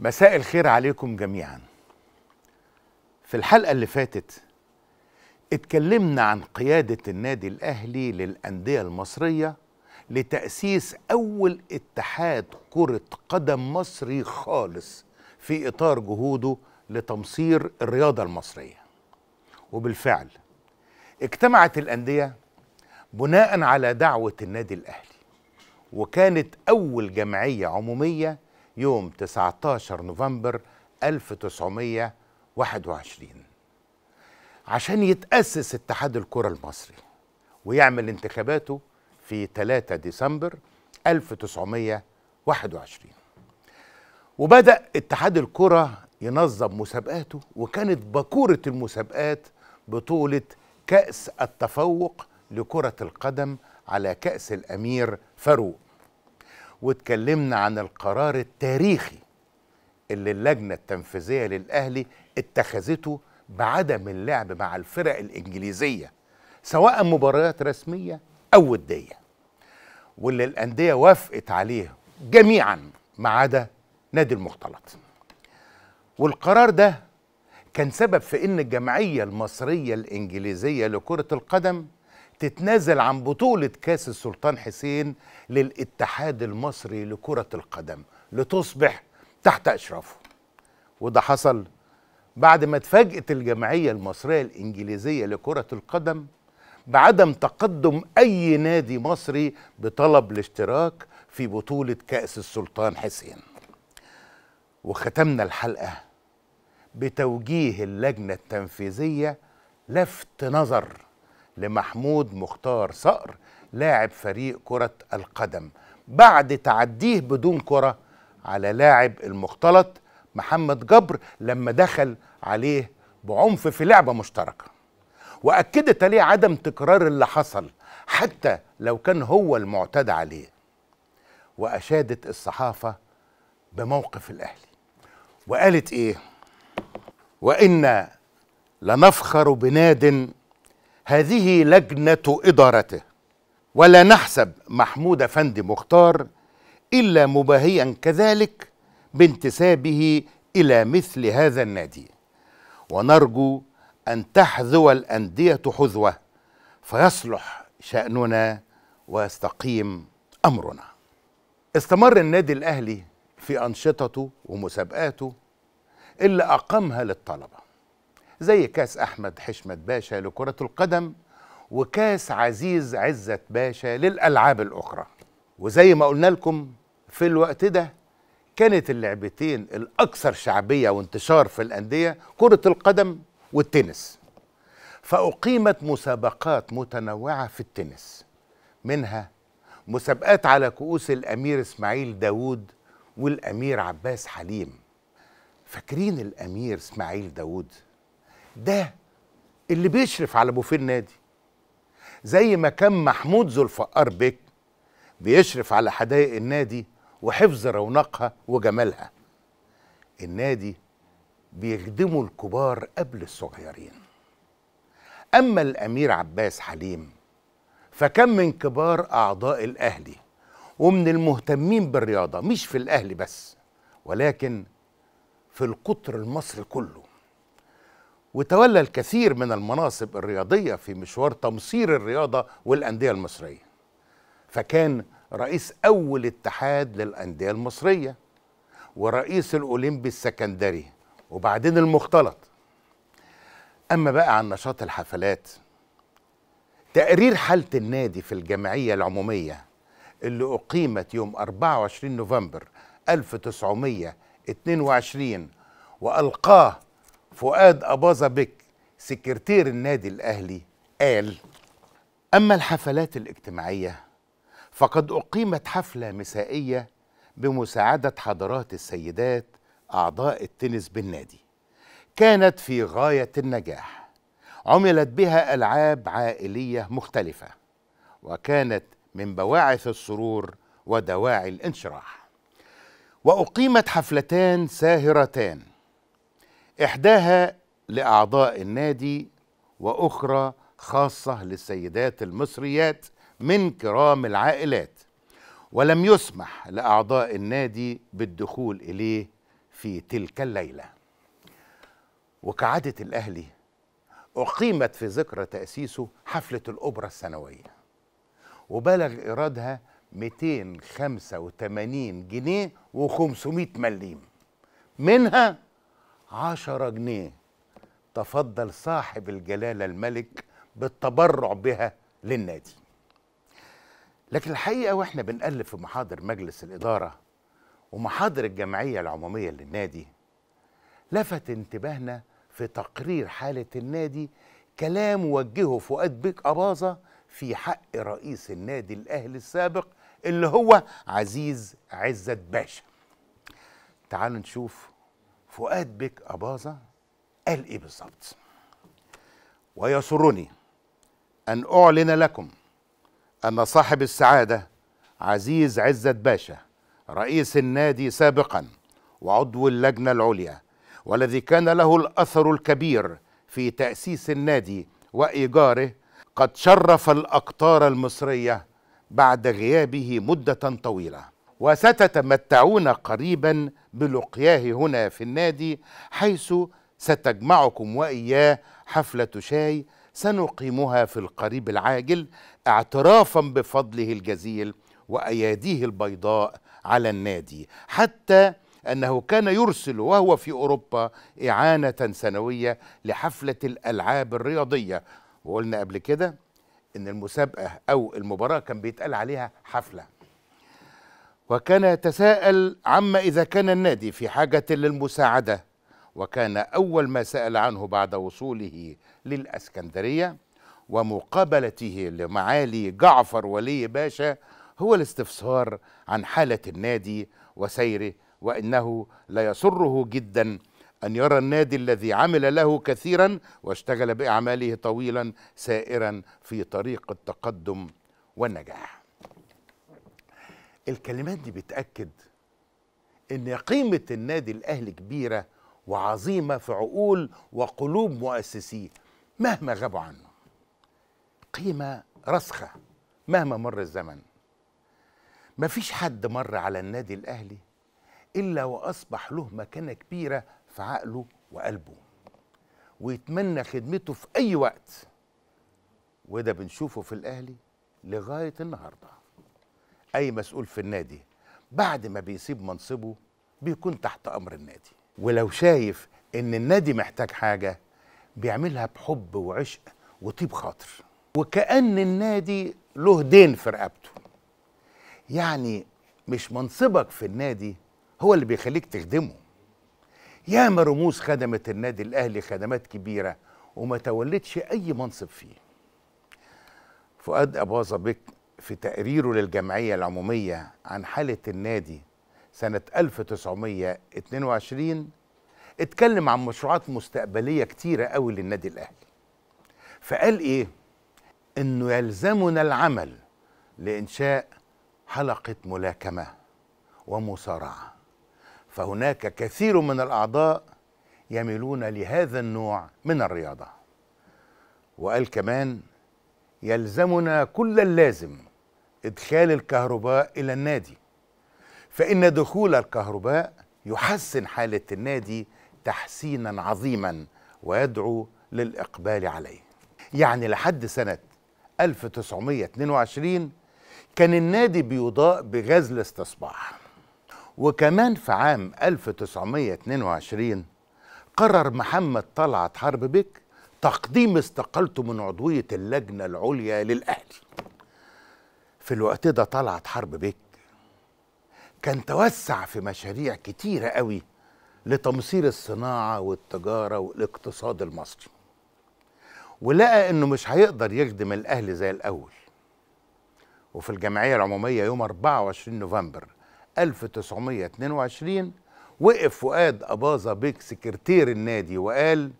مساء الخير عليكم جميعا في الحلقة اللي فاتت اتكلمنا عن قيادة النادي الأهلي للأندية المصرية لتأسيس أول اتحاد كرة قدم مصري خالص في إطار جهوده لتمصير الرياضة المصرية وبالفعل اجتمعت الأندية بناء على دعوة النادي الأهلي وكانت أول جمعية عمومية يوم 19 نوفمبر 1921 عشان يتأسس اتحاد الكرة المصري ويعمل انتخاباته في 3 ديسمبر 1921 وبدأ اتحاد الكرة ينظم مسابقاته وكانت بكورة المسابقات بطولة كأس التفوق لكرة القدم على كأس الأمير فاروق واتكلمنا عن القرار التاريخي اللي اللجنة التنفيذية للأهلي اتخذته بعدم اللعب مع الفرق الإنجليزية سواء مباريات رسمية أو ودية واللي الأندية وافقت عليه جميعا ما عدا نادي المختلط والقرار ده كان سبب في ان الجمعيه المصريه الانجليزيه لكره القدم تتنازل عن بطولة كاس السلطان حسين للاتحاد المصري لكرة القدم لتصبح تحت إشرافه وده حصل بعد ما اتفاجئت الجمعية المصرية الإنجليزية لكرة القدم بعدم تقدم أي نادي مصري بطلب الاشتراك في بطولة كأس السلطان حسين وختمنا الحلقة بتوجيه اللجنة التنفيذية لفت نظر لمحمود مختار صقر لاعب فريق كرة القدم بعد تعديه بدون كرة على لاعب المختلط محمد جبر لما دخل عليه بعنف في لعبة مشتركة وأكدت عليه عدم تكرار اللي حصل حتى لو كان هو المعتدى عليه وأشادت الصحافة بموقف الأهلي وقالت إيه وإنا لنفخر بناد هذه لجنة إدارته ولا نحسب محمود أفندي مختار إلا مباهيا كذلك بانتسابه إلى مثل هذا النادي ونرجو أن تحذو الأندية حذوة فيصلح شأننا ويستقيم أمرنا استمر النادي الأهلي في أنشطته ومسابقاته اللي أقامها للطلبة زي كاس أحمد حشمت باشا لكرة القدم وكاس عزيز عزت باشا للألعاب الأخرى وزي ما قلنا لكم في الوقت ده كانت اللعبتين الأكثر شعبية وانتشار في الأندية كرة القدم والتنس فأقيمت مسابقات متنوعة في التنس منها مسابقات على كؤوس الأمير إسماعيل داوود والأمير عباس حليم فاكرين الأمير إسماعيل داوود؟ ده اللي بيشرف على بوفيه النادي زي ما كان محمود ذو الفقار بك بيشرف على حدائق النادي وحفظ رونقها وجمالها النادي بيخدموا الكبار قبل الصغيرين أما الأمير عباس حليم فكان من كبار أعضاء الأهلي ومن المهتمين بالرياضة مش في الأهلي بس ولكن في القطر المصري كله وتولى الكثير من المناصب الرياضية في مشوار تمصير الرياضة والأندية المصرية فكان رئيس أول اتحاد للأندية المصرية ورئيس الأولمبي السكندري وبعدين المختلط أما بقى عن نشاط الحفلات تقرير حالة النادي في الجمعية العمومية اللي أقيمت يوم 24 نوفمبر 1922 وألقاه فؤاد أباظة بك سكرتير النادي الأهلي قال أما الحفلات الاجتماعية فقد أقيمت حفلة مسائية بمساعدة حضرات السيدات أعضاء التنس بالنادي كانت في غاية النجاح عملت بها ألعاب عائلية مختلفة وكانت من بواعث السرور ودواعي الانشراح وأقيمت حفلتان ساهرتان إحداها لأعضاء النادي وأخرى خاصة للسيدات المصريات من كرام العائلات ولم يسمح لأعضاء النادي بالدخول إليه في تلك الليلة وكعادة الأهلي أقيمت في ذكرى تأسيسه حفلة الأوبرا السنوية وبلغ إيرادها 285 جنيه و500 مليم منها عشرة جنيه تفضل صاحب الجلالة الملك بالتبرع بها للنادي لكن الحقيقة وإحنا بنألف في محاضر مجلس الإدارة ومحاضر الجمعية العمومية للنادي لفت انتباهنا في تقرير حالة النادي كلام وجهه فؤاد بيك أباظة في حق رئيس النادي الأهلي السابق اللي هو عزيز عزت باشا تعالوا نشوف فؤاد بك أباظة قال إيه بالظبط ويسرني أن أعلن لكم أن صاحب السعادة عزيز عزت باشا رئيس النادي سابقا وعضو اللجنة العليا والذي كان له الأثر الكبير في تأسيس النادي وإيجاره قد شرف الأقطار المصرية بعد غيابه مدة طويلة وستتمتعون قريبا بلقياه هنا في النادي حيث ستجمعكم وإياه حفلة شاي سنقيمها في القريب العاجل اعترافا بفضله الجزيل وأياديه البيضاء على النادي حتى أنه كان يرسل وهو في أوروبا إعانة سنوية لحفلة الألعاب الرياضية وقلنا قبل كده إن المسابقة أو المباراة كان بيتقال عليها حفلة وكان يتساءل عما إذا كان النادي في حاجة للمساعدة وكان أول ما سأل عنه بعد وصوله للأسكندرية ومقابلته لمعالي جعفر ولي باشا هو الاستفسار عن حالة النادي وسيره وإنه ليسره جدا أن يرى النادي الذي عمل له كثيرا واشتغل بأعماله طويلا سائرا في طريق التقدم والنجاح الكلمات دي بتأكد إن قيمة النادي الأهلي كبيرة وعظيمة في عقول وقلوب مؤسسيه مهما غابوا عنه قيمة راسخة مهما مر الزمن مفيش حد مر على النادي الأهلي إلا وأصبح له مكانة كبيرة في عقله وقلبه ويتمنى خدمته في أي وقت وده بنشوفه في الأهلي لغاية النهارده اي مسؤول في النادي بعد ما بيسيب منصبه بيكون تحت امر النادي ولو شايف ان النادي محتاج حاجه بيعملها بحب وعشق وطيب خاطر وكأن النادي له دين في رقبته يعني مش منصبك في النادي هو اللي بيخليك تخدمه ياما رموز خدمت النادي الأهلي خدمات كبيرة وما تولتش أي منصب فيه فؤاد أباظة بك في تقريره للجمعية العمومية عن حالة النادي سنة 1922 اتكلم عن مشروعات مستقبلية كتيرة قوي للنادي الأهلي فقال إيه؟ إنه يلزمنا العمل لإنشاء حلقة ملاكمة ومصارعة فهناك كثير من الأعضاء يميلون لهذا النوع من الرياضة وقال كمان يلزمنا كل اللازم إدخال الكهرباء إلى النادي فإن دخول الكهرباء يحسن حالة النادي تحسينا عظيما ويدعو للإقبال عليه يعني لحد سنة 1922 كان النادي بيضاء بغزل استصباح وكمان في عام 1922 قرر محمد طلعت حرب بك تقديم استقالته من عضوية اللجنة العليا للأهلي في الوقت ده طلعت حرب بيك كان توسع في مشاريع كتيرة قوي لتمصير الصناعة والتجارة والاقتصاد المصري ولقى انه مش هيقدر يخدم الاهل زي الاول وفي الجمعية العمومية يوم 24 نوفمبر 1922 وقف فؤاد أباظة بيك سكرتير النادي وقال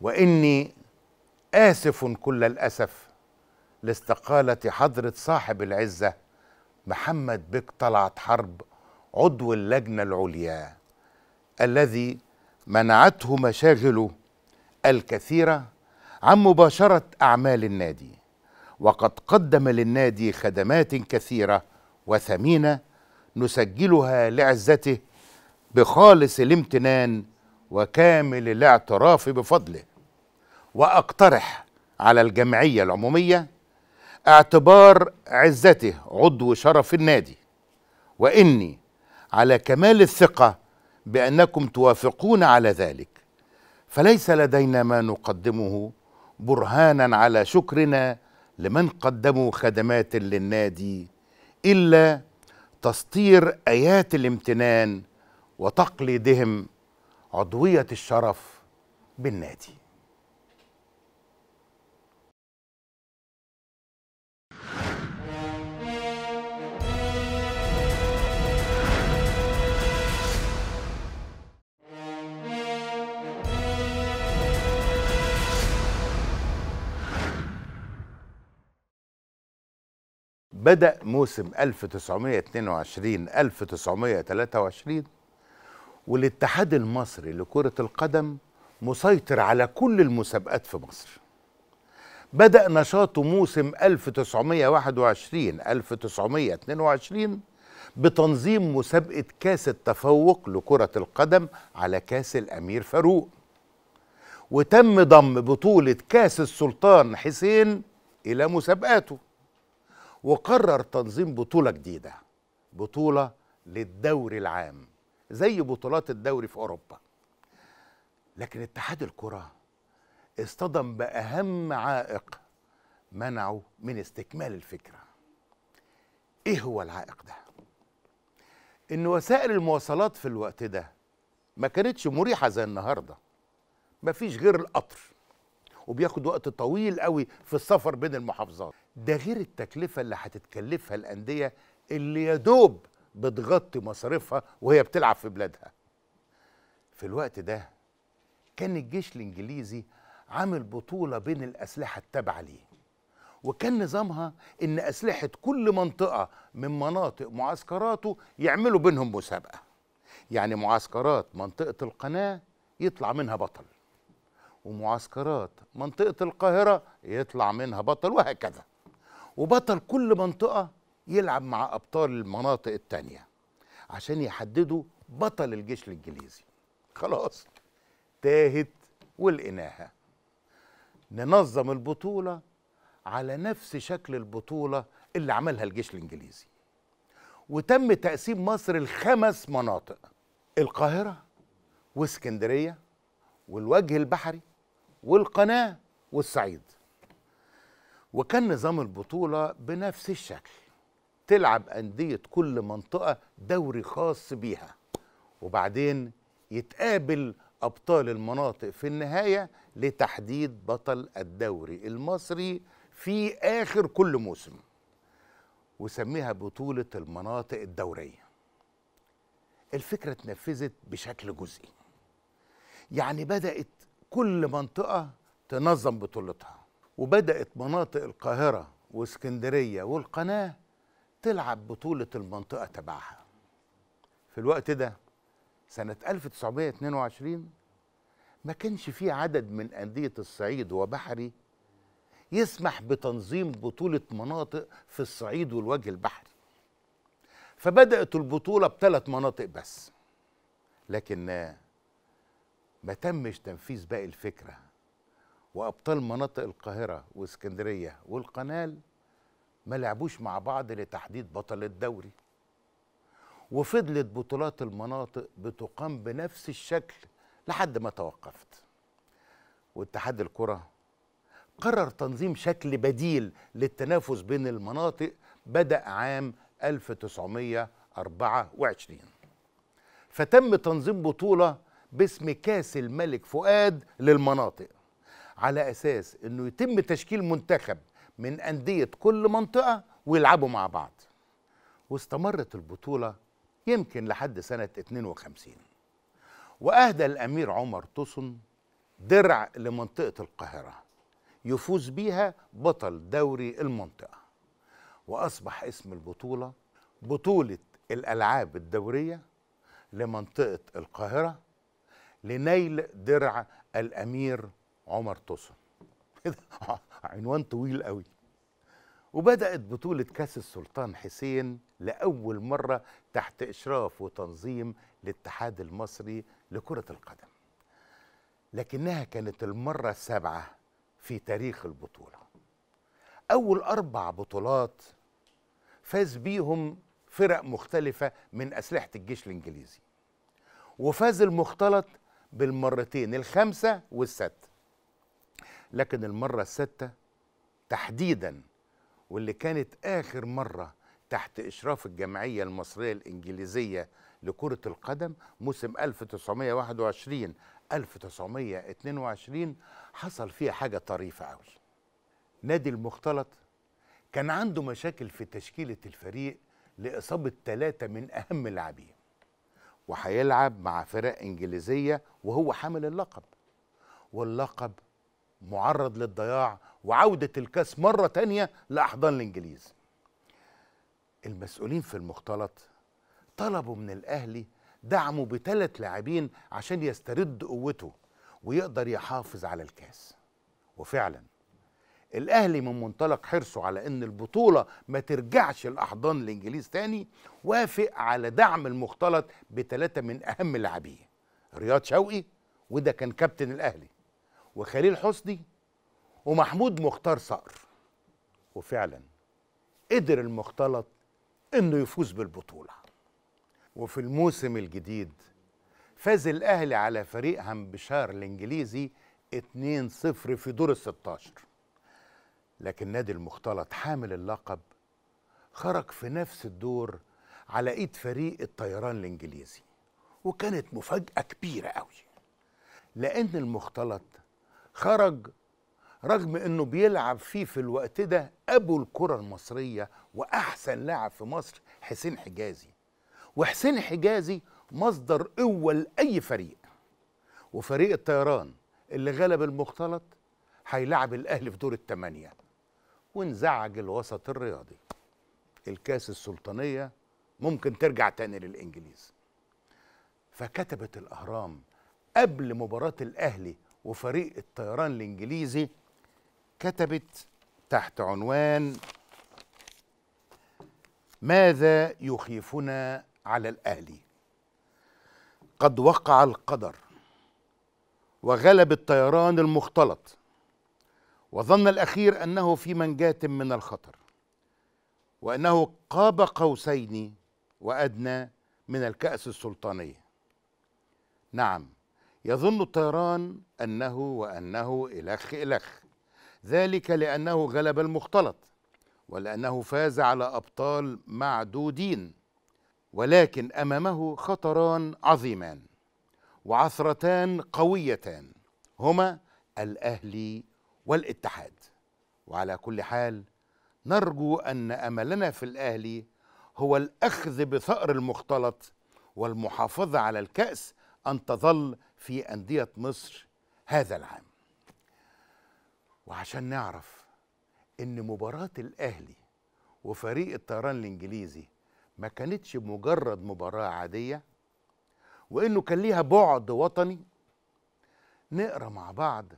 وإني آسف كل الأسف لاستقالة حضرة صاحب العزة محمد بك طلعت حرب عضو اللجنة العليا الذي منعته مشاغله الكثيرة عن مباشرة أعمال النادي وقد قدم للنادي خدمات كثيرة وثمينة نسجلها لعزته بخالص الامتنان وكامل الاعتراف بفضله واقترح على الجمعيه العموميه اعتبار عزته عضو شرف النادي واني على كمال الثقه بانكم توافقون على ذلك فليس لدينا ما نقدمه برهانا على شكرنا لمن قدموا خدمات للنادي الا تسطير ايات الامتنان وتقليدهم عضويه الشرف بالنادي بدأ موسم 1922 1923 والاتحاد المصري لكرة القدم مسيطر على كل المسابقات في مصر بدأ نشاطه موسم 1921 1922 بتنظيم مسابقة كاس التفوق لكرة القدم على كاس الأمير فاروق وتم ضم بطولة كاس السلطان حسين إلى مسابقاته وقرر تنظيم بطولة جديدة بطولة للدوري العام زي بطولات الدوري في أوروبا لكن اتحاد الكرة اصطدم بأهم عائق منعه من استكمال الفكرة ايه هو العائق ده؟ ان وسائل المواصلات في الوقت ده ما كانتش مريحة زي النهاردة مفيش غير القطر وبياخد وقت طويل قوي في السفر بين المحافظات ده غير التكلفه اللي هتتكلفها الانديه اللي يا دوب بتغطي مصاريفها وهي بتلعب في بلادها في الوقت ده كان الجيش الانجليزي عامل بطوله بين الاسلحه التابعه ليه وكان نظامها ان اسلحه كل منطقه من مناطق معسكراته يعملوا بينهم مسابقه يعني معسكرات منطقه القناه يطلع منها بطل ومعسكرات منطقة القاهرة يطلع منها بطل وهكذا وبطل كل منطقة يلعب مع أبطال المناطق التانية عشان يحددوا بطل الجيش الإنجليزي خلاص تاهت ولقيناها ننظم البطولة على نفس شكل البطولة اللي عملها الجيش الإنجليزي وتم تقسيم مصر لخمس مناطق القاهرة واسكندرية والوجه البحري والقناة والصعيد وكان نظام البطولة بنفس الشكل تلعب أندية كل منطقة دوري خاص بيها وبعدين يتقابل أبطال المناطق في النهاية لتحديد بطل الدوري المصري في آخر كل موسم وسميها بطولة المناطق الدورية الفكرة اتنفذت بشكل جزئي يعني بدأت كل منطقة تنظم بطولتها وبدأت مناطق القاهرة واسكندرية والقناة تلعب بطولة المنطقة تبعها في الوقت ده سنة 1922 ما كانش في عدد من أندية الصعيد وبحري يسمح بتنظيم بطولة مناطق في الصعيد والوجه البحري فبدأت البطولة بثلاث مناطق بس لكن ما تمش تنفيذ باقي الفكره وابطال مناطق القاهره واسكندريه والقنال ما لعبوش مع بعض لتحديد بطل الدوري وفضلت بطولات المناطق بتقام بنفس الشكل لحد ما توقفت واتحاد الكره قرر تنظيم شكل بديل للتنافس بين المناطق بدأ عام 1924 فتم تنظيم بطولة باسم كاس الملك فؤاد للمناطق على اساس انه يتم تشكيل منتخب من انديه كل منطقه ويلعبوا مع بعض واستمرت البطوله يمكن لحد سنه 52 واهدى الامير عمر طسن درع لمنطقه القاهره يفوز بيها بطل دوري المنطقه واصبح اسم البطوله بطوله الالعاب الدوريه لمنطقه القاهره لنيل درع الامير عمر توسن إيه آه، عنوان طويل قوي وبدات بطوله كاس السلطان حسين لاول مره تحت اشراف وتنظيم الاتحاد المصري لكره القدم لكنها كانت المره السابعه في تاريخ البطوله اول اربع بطولات فاز بيهم فرق مختلفه من اسلحه الجيش الانجليزي وفاز المختلط بالمرتين الخمسة والستة لكن المرة الستة تحديدا واللي كانت آخر مرة تحت إشراف الجمعية المصرية الإنجليزية لكرة القدم موسم 1921 1922 حصل فيها حاجة طريفة أوي نادي المختلط كان عنده مشاكل في تشكيلة الفريق لإصابة ثلاثة من أهم اللاعبين وهيلعب مع فرق انجليزيه وهو حامل اللقب واللقب معرض للضياع وعوده الكاس مره تانيه لاحضان الانجليز المسؤولين في المختلط طلبوا من الاهلي دعمه بثلاث لاعبين عشان يسترد قوته ويقدر يحافظ على الكاس وفعلا الاهلي من منطلق حرصه على ان البطوله ما ترجعش الاحضان الانجليز تاني وافق على دعم المختلط بثلاثه من اهم لاعبيه رياض شوقي وده كان كابتن الاهلي وخليل حسني ومحمود مختار صقر وفعلا قدر المختلط انه يفوز بالبطوله وفي الموسم الجديد فاز الاهلي على فريق هامبشار الانجليزي 2-0 في دور ال 16 لكن نادي المختلط حامل اللقب خرج في نفس الدور على ايد فريق الطيران الانجليزي وكانت مفاجاه كبيره قوي لان المختلط خرج رغم انه بيلعب فيه في الوقت ده ابو الكره المصريه واحسن لاعب في مصر حسين حجازي وحسين حجازي مصدر قوه لاي فريق وفريق الطيران اللي غلب المختلط هيلعب الاهلي في دور الثمانيه وانزعج الوسط الرياضي الكاس السلطانية ممكن ترجع تاني للإنجليز فكتبت الأهرام قبل مباراة الأهلي وفريق الطيران الإنجليزي كتبت تحت عنوان ماذا يخيفنا على الأهلي قد وقع القدر وغلب الطيران المختلط وظن الأخير أنه في منجاة من الخطر وأنه قاب قوسين وأدنى من الكأس السلطانية نعم يظن الطيران أنه وأنه إلخ إلخ ذلك لأنه غلب المختلط ولأنه فاز على أبطال معدودين ولكن أمامه خطران عظيمان وعثرتان قويتان هما الأهلي والاتحاد وعلى كل حال نرجو أن أملنا في الأهلي هو الأخذ بثأر المختلط والمحافظة على الكأس أن تظل في أندية مصر هذا العام وعشان نعرف إن مباراة الأهلي وفريق الطيران الإنجليزي ما كانتش مجرد مباراة عادية وإنه كان ليها بعد وطني نقرأ مع بعض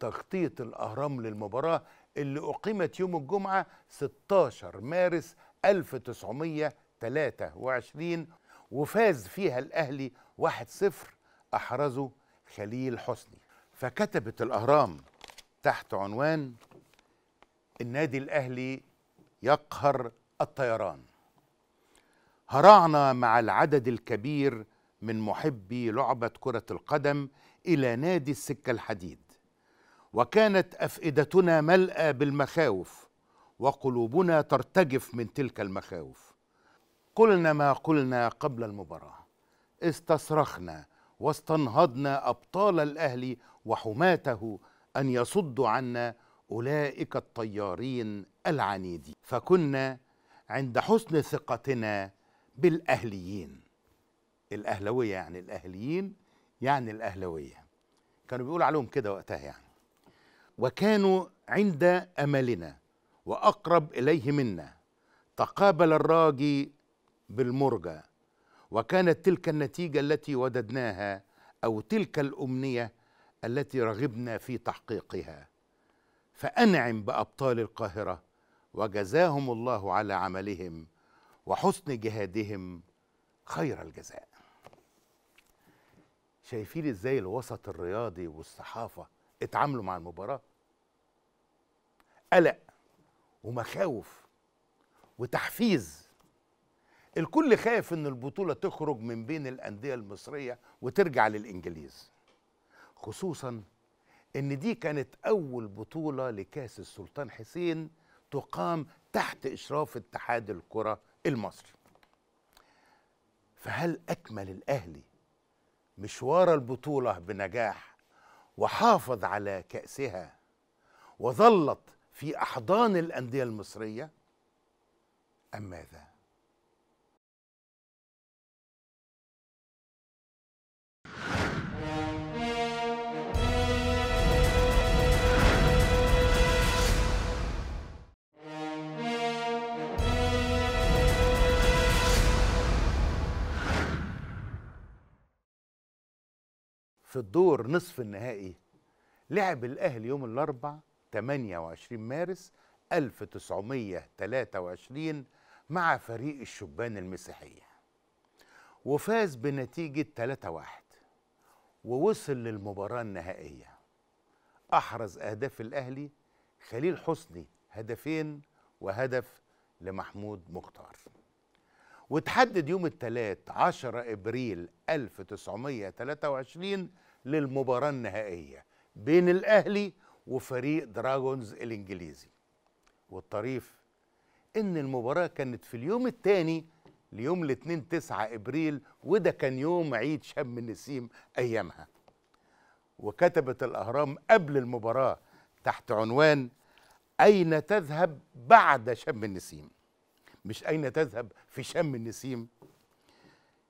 تخطيط الأهرام للمباراة اللي أقيمت يوم الجمعة 16 مارس 1923 وفاز فيها الأهلي 1-0 أحرزه خليل حسني فكتبت الأهرام تحت عنوان النادي الأهلي يقهر الطيران هرعنا مع العدد الكبير من محبي لعبة كرة القدم إلى نادي السكة الحديد وكانت افئدتنا ملأى بالمخاوف وقلوبنا ترتجف من تلك المخاوف قلنا ما قلنا قبل المباراه استصرخنا واستنهضنا ابطال الاهل وحماته ان يصدوا عنا اولئك الطيارين العنيدين فكنا عند حسن ثقتنا بالاهليين الاهلويه يعني الاهليين يعني الاهلويه كانوا بيقولوا عليهم كده وقتها يعني وكانوا عند املنا واقرب اليه منا تقابل الراجي بالمرجى وكانت تلك النتيجه التي وددناها او تلك الامنيه التي رغبنا في تحقيقها فانعم بابطال القاهره وجزاهم الله على عملهم وحسن جهادهم خير الجزاء شايفين ازاي الوسط الرياضي والصحافه اتعاملوا مع المباراه قلق ومخاوف وتحفيز الكل خايف ان البطوله تخرج من بين الانديه المصريه وترجع للانجليز خصوصا ان دي كانت اول بطوله لكاس السلطان حسين تقام تحت اشراف اتحاد الكره المصري فهل اكمل الاهلي مشوار البطوله بنجاح وحافظ على كاسها وظلت في أحضان الأندية المصرية أم ماذا؟ في الدور نصف النهائي لعب الاهلي يوم الاربعاء 28 مارس 1923 مع فريق الشبان المسيحية وفاز بنتيجة 3-1 ووصل للمباراة النهائية أحرز أهداف الأهلي خليل حسني هدفين وهدف لمحمود مختار وتحدد يوم الثلاث 10 إبريل 1923 للمباراة النهائية بين الأهلي وفريق دراجونز الانجليزي والطريف ان المباراه كانت في اليوم الثاني ليوم الاثنين 9 ابريل وده كان يوم عيد شم النسيم ايامها وكتبت الاهرام قبل المباراه تحت عنوان اين تذهب بعد شم النسيم مش اين تذهب في شم النسيم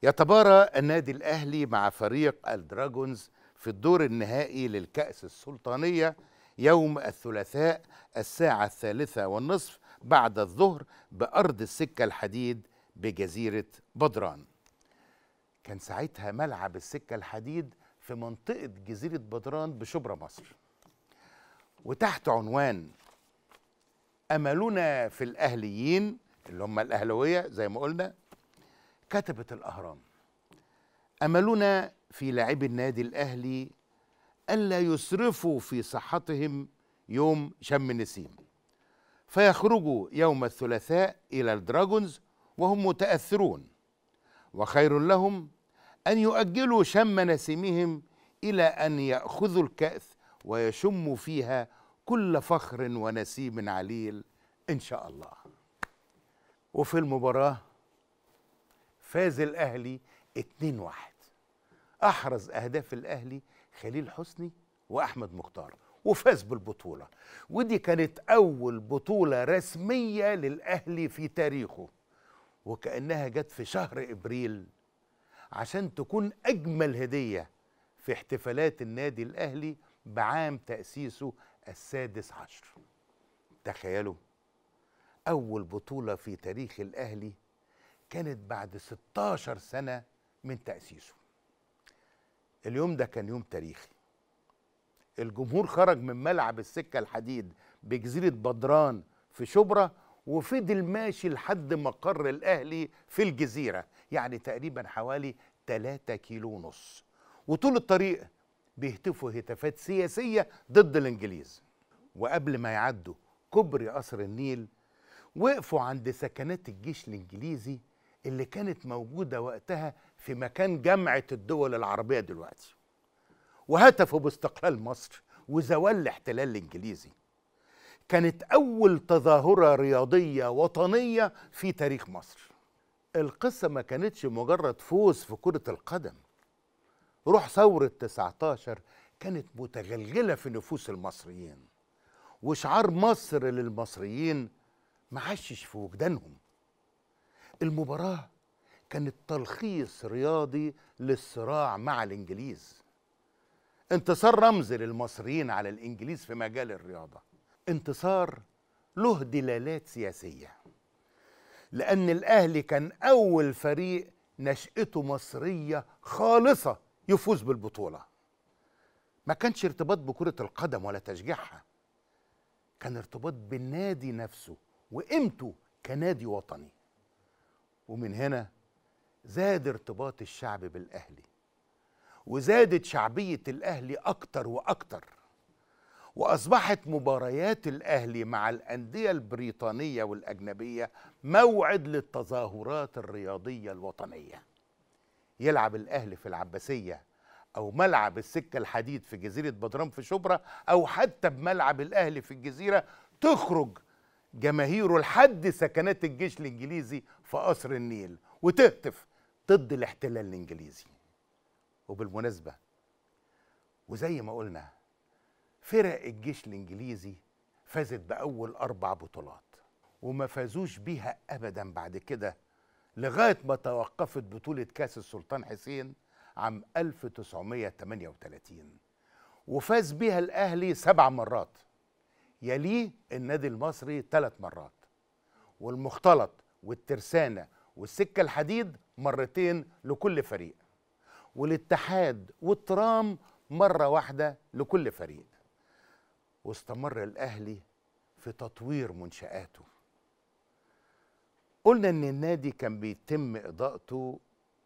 يتبارى النادي الاهلي مع فريق الدراجونز في الدور النهائي للكاس السلطانيه يوم الثلاثاء الساعة الثالثة والنصف بعد الظهر بأرض السكة الحديد بجزيرة بدران كان ساعتها ملعب السكة الحديد في منطقة جزيرة بدران بشبرا مصر وتحت عنوان أملنا في الأهليين اللي هم الأهلوية زي ما قلنا كتبت الأهرام أملنا في لاعبي النادي الأهلي ألا يسرفوا في صحتهم يوم شم النسيم فيخرجوا يوم الثلاثاء إلى الدراجونز وهم متأثرون وخير لهم أن يؤجلوا شم نسيمهم إلى أن يأخذوا الكأس ويشموا فيها كل فخر ونسيم عليل إن شاء الله وفي المباراة فاز الأهلي 2-1 أحرز أهداف الأهلي خليل حسني واحمد مختار وفاز بالبطوله ودي كانت اول بطوله رسميه للاهلي في تاريخه وكانها جت في شهر ابريل عشان تكون اجمل هديه في احتفالات النادي الاهلي بعام تاسيسه السادس عشر تخيلوا اول بطوله في تاريخ الاهلي كانت بعد 16 سنه من تاسيسه اليوم ده كان يوم تاريخي الجمهور خرج من ملعب السكة الحديد بجزيرة بدران في شبرا وفضل ماشي لحد مقر الأهلي في الجزيرة يعني تقريبا حوالي 3 كيلو ونص وطول الطريق بيهتفوا هتافات سياسية ضد الإنجليز وقبل ما يعدوا كوبري قصر النيل وقفوا عند سكنات الجيش الإنجليزي اللي كانت موجودة وقتها في مكان جامعة الدول العربية دلوقتي وهتفوا باستقلال مصر وزوال الاحتلال الإنجليزي كانت أول تظاهرة رياضية وطنية في تاريخ مصر القصة ما كانتش مجرد فوز في كرة القدم روح ثورة 19 كانت متغلغلة في نفوس المصريين وشعار مصر للمصريين معشش في وجدانهم المباراة كانت تلخيص رياضي للصراع مع الإنجليز انتصار رمز للمصريين على الإنجليز في مجال الرياضة انتصار له دلالات سياسية لأن الأهلي كان أول فريق نشأته مصرية خالصة يفوز بالبطولة ما كانش ارتباط بكرة القدم ولا تشجيعها كان ارتباط بالنادي نفسه وقيمته كنادي وطني ومن هنا زاد ارتباط الشعب بالأهلي وزادت شعبية الأهلي أكتر وأكتر وأصبحت مباريات الأهلي مع الأندية البريطانية والأجنبية موعد للتظاهرات الرياضية الوطنية يلعب الأهلي في العباسية أو ملعب السكة الحديد في جزيرة بدرام في شبرا أو حتى بملعب الأهلي في الجزيرة تخرج جماهيره لحد سكنات الجيش الانجليزي في قصر النيل وتهتف ضد الاحتلال الانجليزي وبالمناسبه وزي ما قلنا فرق الجيش الانجليزي فازت باول اربع بطولات وما فازوش بيها ابدا بعد كده لغايه ما توقفت بطوله كاس السلطان حسين عام 1938 وفاز بيها الاهلي سبع مرات يليه النادي المصري ثلاث مرات والمختلط والترسانة والسكة الحديد مرتين لكل فريق والاتحاد والترام مرة واحدة لكل فريق واستمر الأهلي في تطوير منشآته قلنا ان النادي كان بيتم اضاءته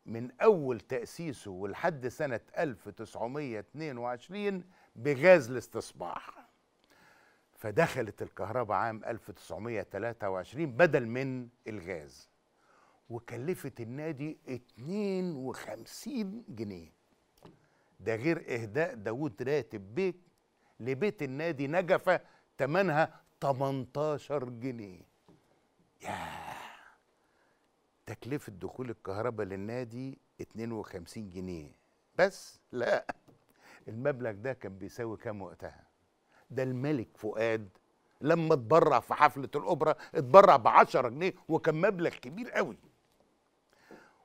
من اول تاسيسه ولحد سنه 1922 بغاز الاستصباح فدخلت الكهرباء عام 1923 بدل من الغاز وكلفت النادي 52 جنيه ده غير إهداء داود راتب بيك لبيت النادي نجفة تمنها 18 جنيه ياه تكلفة دخول الكهرباء للنادي 52 جنيه بس لا المبلغ ده كان بيساوي كام وقتها ده الملك فؤاد لما اتبرع في حفلة الأوبرا اتبرع بعشرة جنيه وكان مبلغ كبير قوي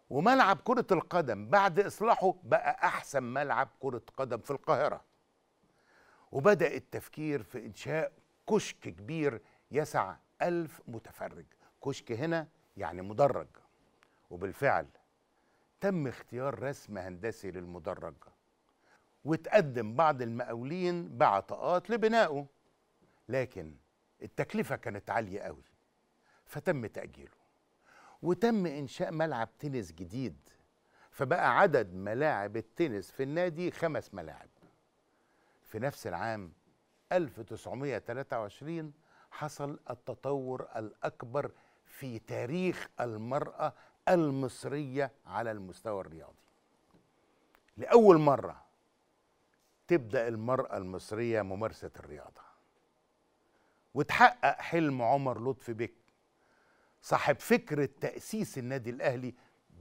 وملعب كرة القدم بعد إصلاحه بقى أحسن ملعب كرة قدم في القاهرة وبدأ التفكير في إنشاء كشك كبير يسع ألف متفرج كشك هنا يعني مدرج وبالفعل تم اختيار رسم هندسي للمدرج وتقدم بعض المقاولين بعطاءات لبنائه لكن التكلفة كانت عالية قوي فتم تأجيله وتم إنشاء ملعب تنس جديد فبقى عدد ملاعب التنس في النادي خمس ملاعب في نفس العام 1923 حصل التطور الأكبر في تاريخ المرأة المصرية على المستوى الرياضي لأول مرة تبدأ المرأة المصرية ممارسة الرياضة وتحقق حلم عمر لطفي بك صاحب فكرة تأسيس النادي الأهلي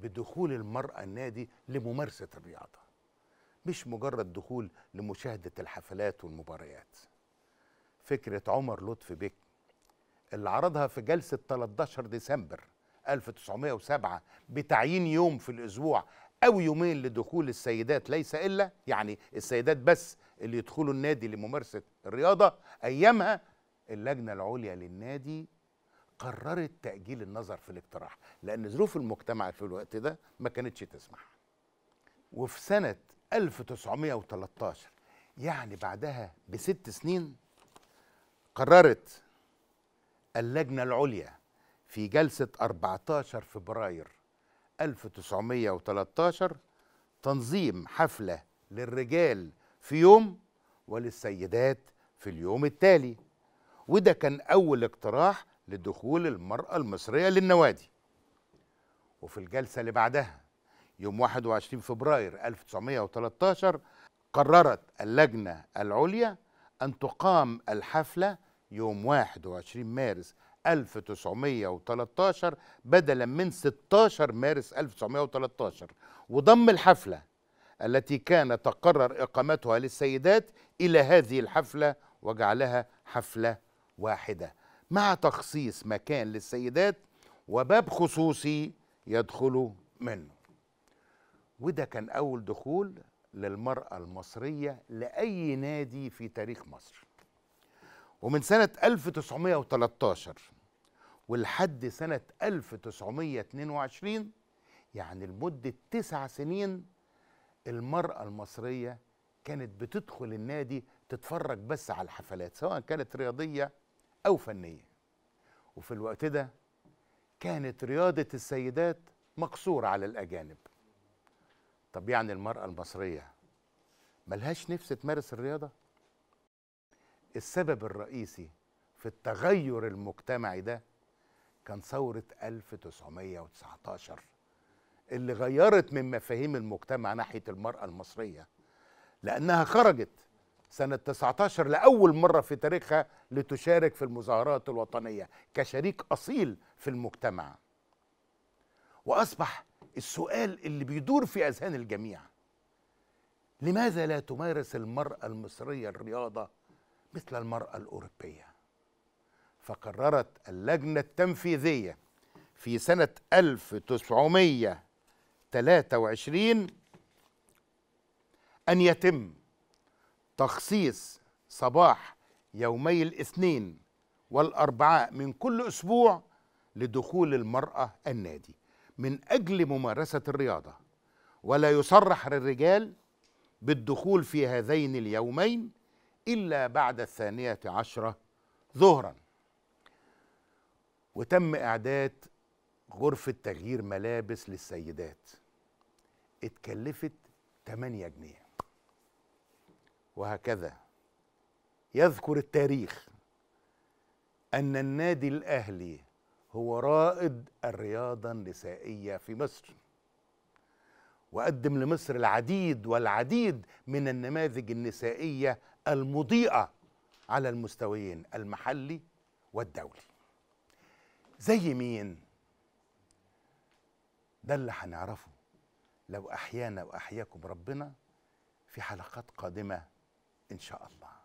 بدخول المرأة النادي لممارسة الرياضة مش مجرد دخول لمشاهدة الحفلات والمباريات فكرة عمر لطفي بك اللي عرضها في جلسة 13 ديسمبر 1907 بتعيين يوم في الأسبوع أو يومين لدخول السيدات ليس إلا يعني السيدات بس اللي يدخلوا النادي لممارسة الرياضة أيامها اللجنة العليا للنادي قررت تأجيل النظر في الاقتراح لأن ظروف المجتمع في الوقت ده ما كانتش تسمح وفي سنة 1913 يعني بعدها بست سنين قررت اللجنة العليا في جلسة 14 فبراير 1913 تنظيم حفلة للرجال في يوم وللسيدات في اليوم التالي وده كان أول اقتراح لدخول المرأة المصرية للنوادي وفي الجلسة اللي بعدها يوم 21 فبراير 1913 قررت اللجنة العليا أن تقام الحفلة يوم 21 مارس 1913 بدلا من 16 مارس 1913 وضم الحفلة التي كان تقرر إقامتها للسيدات إلى هذه الحفلة وجعلها حفلة واحدة مع تخصيص مكان للسيدات وباب خصوصي يدخلوا منه وده كان أول دخول للمرأة المصرية لأي نادي في تاريخ مصر ومن سنة 1913 ولحد سنة 1922 يعني لمدة تسع سنين المرأة المصرية كانت بتدخل النادي تتفرج بس على الحفلات سواء كانت رياضية أو فنية وفي الوقت ده كانت رياضة السيدات مقصورة على الأجانب طب يعني المرأة المصرية ملهاش نفس تمارس الرياضة؟ السبب الرئيسي في التغير المجتمعي ده كان ثورة 1919 اللي غيرت من مفاهيم المجتمع ناحية المرأة المصرية لأنها خرجت سنة 19 لأول مرة في تاريخها لتشارك في المظاهرات الوطنية كشريك أصيل في المجتمع وأصبح السؤال اللي بيدور في أذهان الجميع لماذا لا تمارس المرأة المصرية الرياضة مثل المرأة الأوروبية؟ فقررت اللجنة التنفيذية في سنة 1923 أن يتم تخصيص صباح يومي الاثنين والأربعاء من كل أسبوع لدخول المرأة النادي من أجل ممارسة الرياضة ولا يصرح للرجال بالدخول في هذين اليومين إلا بعد الثانية عشرة ظهراً وتم إعداد غرفة تغيير ملابس للسيدات اتكلفت 8 جنيه وهكذا يذكر التاريخ أن النادي الأهلي هو رائد الرياضة النسائية في مصر وقدم لمصر العديد والعديد من النماذج النسائية المضيئة على المستويين المحلي والدولي زي مين ده اللي هنعرفه لو احيانا واحياكم ربنا في حلقات قادمه ان شاء الله